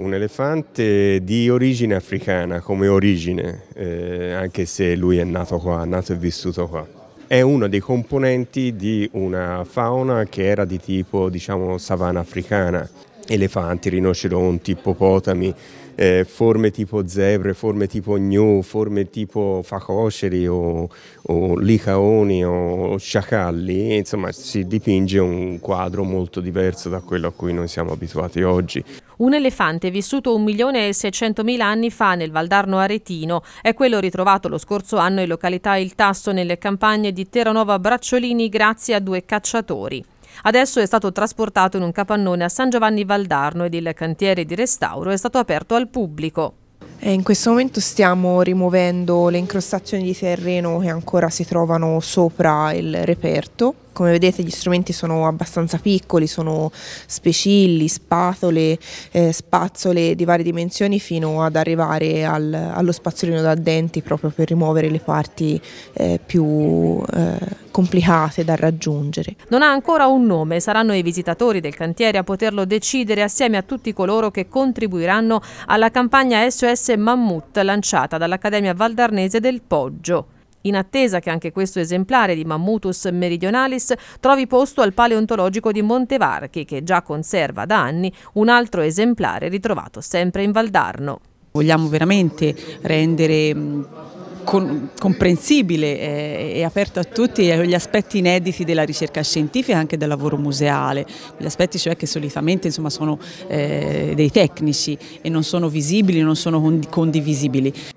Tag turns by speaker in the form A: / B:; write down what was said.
A: Un elefante di origine africana come origine, eh, anche se lui è nato qua, nato e vissuto qua. È uno dei componenti di una fauna che era di tipo, diciamo, savana africana elefanti, rinoceronti, ippopotami, eh, forme tipo zebre, forme tipo gnu, forme tipo facoceri o, o licaoni o sciacalli, insomma si dipinge un quadro molto diverso da quello a cui noi siamo abituati oggi.
B: Un elefante vissuto 1.600.000 anni fa nel Valdarno Aretino è quello ritrovato lo scorso anno in località Il Tasso nelle campagne di Terranova Bracciolini grazie a due cacciatori. Adesso è stato trasportato in un capannone a San Giovanni Valdarno ed il cantiere di restauro è stato aperto al
C: pubblico. In questo momento stiamo rimuovendo le incrostazioni di terreno che ancora si trovano sopra il reperto. Come vedete gli strumenti sono abbastanza piccoli, sono specilli, spatole, eh, spazzole di varie dimensioni fino ad arrivare al, allo spazzolino da denti proprio per rimuovere le parti eh, più eh, complicate da raggiungere.
B: Non ha ancora un nome, saranno i visitatori del cantiere a poterlo decidere assieme a tutti coloro che contribuiranno alla campagna SOS Mammut lanciata dall'Accademia Valdarnese del Poggio in attesa che anche questo esemplare di Mammutus meridionalis trovi posto al paleontologico di Montevarchi, che già conserva da anni un altro esemplare ritrovato sempre in Valdarno.
D: Vogliamo veramente rendere con, comprensibile e, eh, e aperto a tutti gli aspetti inediti della ricerca scientifica e anche del lavoro museale, gli aspetti cioè che solitamente insomma, sono eh, dei tecnici e non sono visibili, non sono condivisibili.